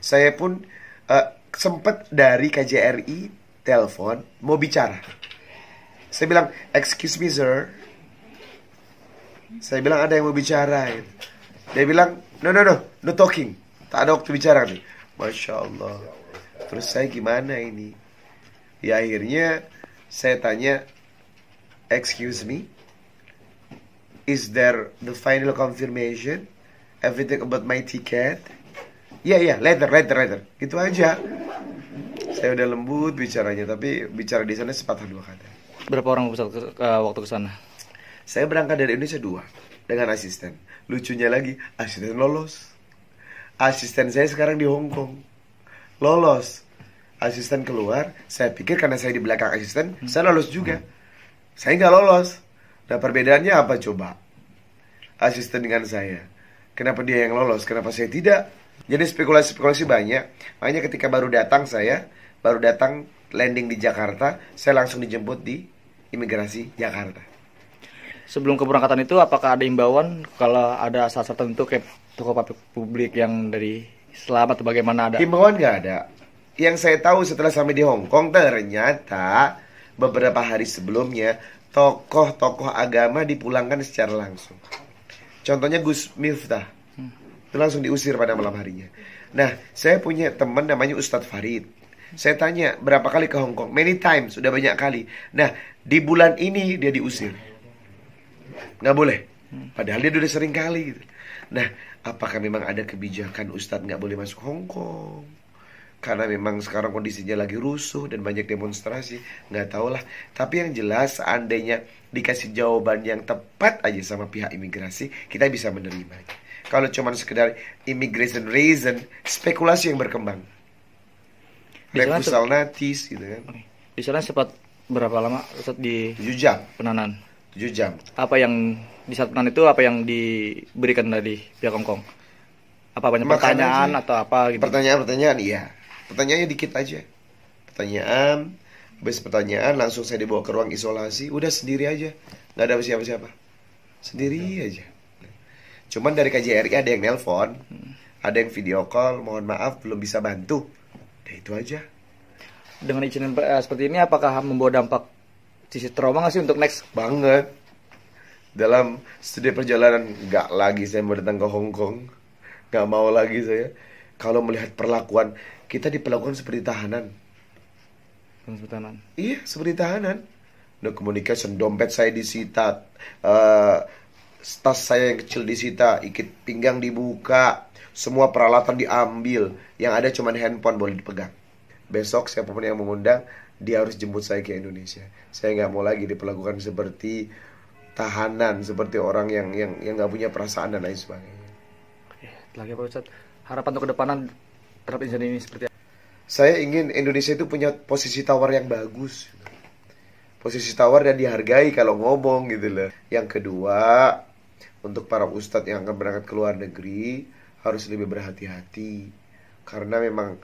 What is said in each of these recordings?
Saya pun uh, eh, sempat dari KJRI telepon mau bicara. Saya bilang, excuse me sir. Saya bilang ada yang mau bicara. Dia bilang, no no no, no talking. Tak ada waktu bicara nih. Masya Allah. Terus saya gimana ini? Ya akhirnya saya tanya, excuse me, is there the final confirmation? Everything about my ticket? Iya iya, leather, leather, leather. Gitu aja. Saya udah lembut bicaranya, tapi bicara di sana sepatah dua kata. Berapa orang besar uh, waktu ke sana? Saya berangkat dari Indonesia dua dengan asisten. Lucunya lagi, asisten lolos. Asisten saya sekarang di Hong Kong. Lolos. Asisten keluar, saya pikir karena saya di belakang asisten, hmm. saya lolos juga. Hmm. Saya nggak lolos. Nah perbedaannya apa coba? Asisten dengan saya. Kenapa dia yang lolos? Kenapa saya tidak? Jadi spekulasi-spekulasi banyak. Makanya ketika baru datang saya, baru datang landing di Jakarta, saya langsung dijemput di imigrasi Jakarta. Sebelum keberangkatan itu apakah ada imbauan kalau ada saat tertentu kayak toko publik yang dari selamat atau bagaimana ada? Imbauan nggak ada. Yang saya tahu setelah sampai di Hong Kong ternyata beberapa hari sebelumnya tokoh-tokoh agama dipulangkan secara langsung. Contohnya Gus Miftah langsung diusir pada malam harinya. Nah, saya punya teman namanya Ustadz Farid. Saya tanya berapa kali ke Hong Kong? Many times, sudah banyak kali. Nah, di bulan ini dia diusir. Nggak boleh. Padahal dia sudah sering kali. Nah, apakah memang ada kebijakan Ustadz nggak boleh masuk Hong Kong? Karena memang sekarang kondisinya lagi rusuh dan banyak demonstrasi. Nggak lah. Tapi yang jelas seandainya dikasih jawaban yang tepat aja sama pihak imigrasi, kita bisa menerimanya. Kalau cuma sekedar immigration reason, spekulasi yang berkembang. Black gitu kan. Di sana sempat berapa lama saat di 7 jam penahanan? 7 jam. Apa yang di saat penanan itu apa yang diberikan dari pihak Hong Kong? Apa banyak Makanan pertanyaan sih. atau apa gitu? Pertanyaan-pertanyaan iya. Pertanyaannya dikit aja. Pertanyaan, habis pertanyaan langsung saya dibawa ke ruang isolasi, udah sendiri aja. Nggak ada siapa-siapa. Sendiri aja Cuman dari KJRI ada yang nelpon, ada yang video call, mohon maaf belum bisa bantu. Ya, itu aja. Dengan izin uh, seperti ini apakah membawa dampak sisi trauma nggak sih untuk next? Banget. Dalam studi perjalanan nggak lagi saya mau datang ke Hong Kong, nggak mau lagi saya. Kalau melihat perlakuan kita diperlakukan seperti tahanan. Seperti tahanan. Iya, seperti tahanan. No communication, dompet saya disita, uh, tas saya yang kecil disita, ikat pinggang dibuka, semua peralatan diambil, yang ada cuma handphone boleh dipegang. Besok siapapun yang mengundang, dia harus jemput saya ke Indonesia. Saya nggak mau lagi diperlakukan seperti tahanan, seperti orang yang yang yang nggak punya perasaan dan lain sebagainya. Lagi Pak Ustadz, harapan untuk kedepanan terhadap Indonesia ini seperti apa? Saya ingin Indonesia itu punya posisi tawar yang bagus posisi tawar dan dihargai kalau ngomong gitu loh. Yang kedua, untuk para ustadz yang akan berangkat ke luar negeri harus lebih berhati-hati karena memang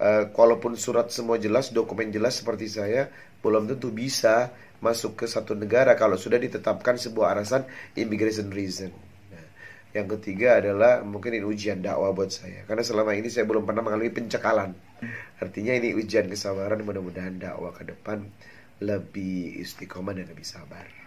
uh, eh, walaupun surat semua jelas, dokumen jelas seperti saya belum tentu bisa masuk ke satu negara kalau sudah ditetapkan sebuah alasan immigration reason. Nah, yang ketiga adalah mungkin ini ujian dakwah buat saya karena selama ini saya belum pernah mengalami pencekalan. Artinya ini ujian kesabaran mudah-mudahan dakwah ke depan lebih istiqomah dan lebih sabar.